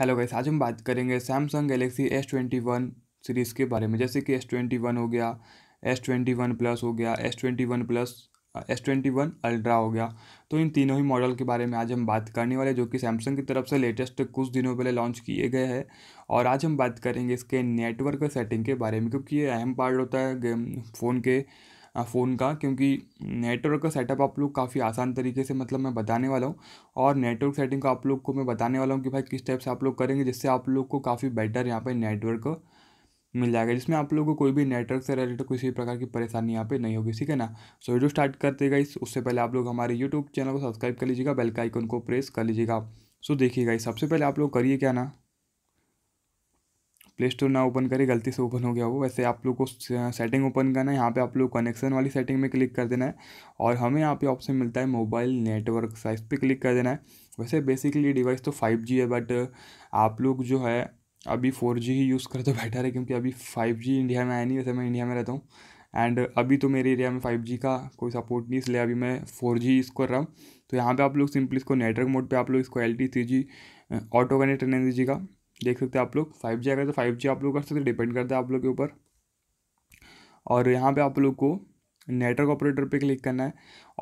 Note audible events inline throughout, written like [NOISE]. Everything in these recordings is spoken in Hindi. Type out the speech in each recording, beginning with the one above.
हेलो गाइस आज हम बात करेंगे Samsung Galaxy S twenty one series के बारे में जैसे कि एस ट्वेंटी वन हो गया एस ट्वेंटी वन प्लस हो गया S twenty one plus S twenty one ultra हो गया तो इन तीनों ही मॉडल के बारे में आज हम बात करने वाले जो कि सैमसंग की तरफ से लेटेस्ट कुछ दिनों पहले लॉन्च किए गए हैं और आज हम बात करेंगे इसके नेटवर्क सेटिंग के बारे में क्योंकि ये अहम पार्ट होता है फ़ोन के फ़ोन का क्योंकि नेटवर्क का सेटअप आप लोग काफ़ी आसान तरीके से मतलब मैं बताने वाला हूँ और नेटवर्क सेटिंग का आप लोग को मैं बताने वाला हूँ कि भाई किस टाइप से आप लोग करेंगे जिससे आप लोग को काफ़ी बेटर यहाँ पर नेटवर्क मिल जाएगा जिसमें आप लोगों को कोई भी नेटवर्क से रिलेटेड किसी प्रकार की परेशानी यहाँ पे नहीं होगी ठीक है ना सो वीडियो स्टार्ट करते गई उससे पहले आप लोग हमारे यूट्यूब चैनल को सब्सक्राइब कर लीजिएगा बेल का आइकन को प्रेस कर लीजिएगा सो देखिएगा सबसे पहले आप लोग करिए क्या ना प्ले स्टोर ना ओपन करें गलती से ओपन हो गया वो वैसे आप लोग को सेटिंग ओपन करना है यहाँ पे आप लोग कनेक्शन वाली सेटिंग में क्लिक कर देना है और हमें यहाँ पे ऑप्शन मिलता है मोबाइल नेटवर्क साइज पे क्लिक कर देना है वैसे बेसिकली डिवाइस तो फाइव जी है बट आप लोग जो है अभी फोर जी ही यूज़ कर तो बेटर है क्योंकि अभी फाइव जी इंडिया में आया नहीं वैसे मैं इंडिया में रहता हूँ एंड अभी तो मेरे एरिया में फाइव जी का कोई सपोर्ट नहीं इसलिए अभी मैं फोर जी यूज़ कर रहा हूँ तो यहाँ पे आप लोग सिंपली इसको नेटवर्क मोड पे आप लोग इसको L T three G auto connect रहने दीजिएगा देख सकते हैं आप लोग फाइव जी अगर तो फाइव जी आप लोग कर सकते डिपेंड करता है आप लोग के ऊपर और यहाँ पे आप लोग को नेटवर्क ऑपरेटर पे क्लिक करना है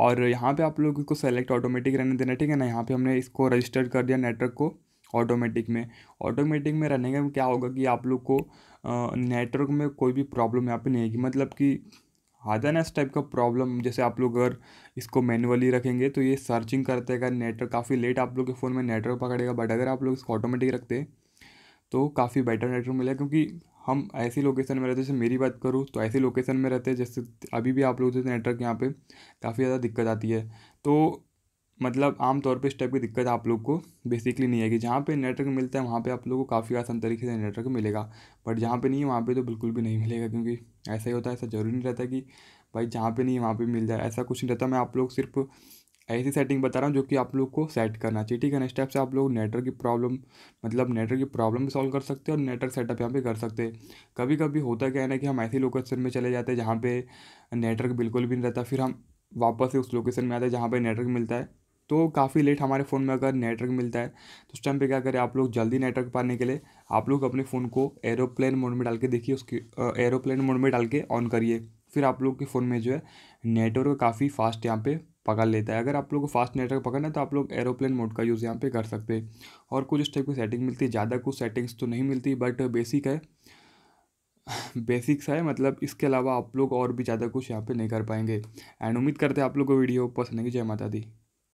और यहाँ पे आप लोग को सेलेक्ट ऑटोमेटिक रहने देना ठीक है ना यहाँ पे हमने इसको रजिस्टर कर दिया नेटवर्क को ऑटोमेटिक में ऑटोमेटिक में रहने का क्या होगा कि आप लोग को नेटवर्क में कोई भी प्रॉब्लम यहाँ पर नहीं आएगी मतलब कि आता है ना इस टाइप का प्रॉब्लम जैसे आप लोग अगर इसको मैनुअली रखेंगे तो ये सर्चिंग करते का नेटवर्क काफ़ी लेट आप लोग के फ़ोन में नेटवर्क पकड़ेगा बट अगर आप लोग इसको ऑटोमेटिक रखते हैं तो काफ़ी बेटर नेटवर्क मिला क्योंकि हम ऐसी लोकेशन में रहते जैसे मेरी बात करूँ तो ऐसी लोकेशन में रहते हैं जैसे अभी भी आप लोग जैसे नेटवर्क यहाँ पे काफ़ी ज़्यादा दिक्कत आती है तो मतलब आम तौर पे इस टाइप की दिक्कत आप लोग को बेसिकली नहीं है कि जहाँ पे नेटवर्क मिलता है वहाँ पे आप लोग को काफ़ी आसान तरीके से नेटवर्क मिलेगा बट जहाँ पे नहीं है वहाँ पे तो बिल्कुल भी नहीं मिलेगा क्योंकि ऐसा ही होता है ऐसा ज़रूरी नहीं रहता कि भाई जहाँ पे नहीं है वहाँ पर मिल जाए ऐसा कुछ नहीं रहता मैं आप लोग सिर्फ ऐसी सेटिंग बता रहा हूँ जो कि आप लोग को सेट करना चाहिए ठीक है ना स्टेप से आप लोग नेटवर्क की प्रॉब्लम मतलब नेटवर्क की प्रॉब्लम भी सॉल्व कर सकते हैं और नेटवर्क सेटअप यहाँ पे कर सकते हैं कभी कभी होता क्या है ना कि हम ऐसी लोकेशन में चले जाते हैं जहाँ पे नेटवर्क बिल्कुल भी नहीं रहता फिर हम वापस से उस लोकेशन में आते हैं जहाँ पर नेटवर्क मिलता है तो काफ़ी लेट हमारे फ़ोन में अगर नेटवर्क मिलता है तो उस टाइम पर क्या करें आप लोग जल्दी नेटवर्क पाने के लिए आप लोग अपने फ़ोन को एरोप्लेन मोड में डाल के देखिए उसकी एरोप्लेन मोड में डाल के ऑन करिए फिर आप लोग के फ़ोन में जो है नेटवर्क काफ़ी फास्ट यहाँ पे पकड़ लेता है अगर आप लोग को फास्ट नेटवर्क पकड़ना है तो आप लोग एरोप्लेन मोड का यूज़ यहाँ पे कर सकते हैं और कुछ इस टाइप की सेटिंग मिलती है ज़्यादा कुछ सेटिंग्स तो नहीं मिलती बट बेसिक है बेसिक्स [LAUGHS] है मतलब इसके अलावा आप लोग और भी ज़्यादा कुछ यहाँ पे नहीं कर पाएंगे एंड उम्मीद करते हैं आप लोग को वीडियो पसंद आएगी जय माता दी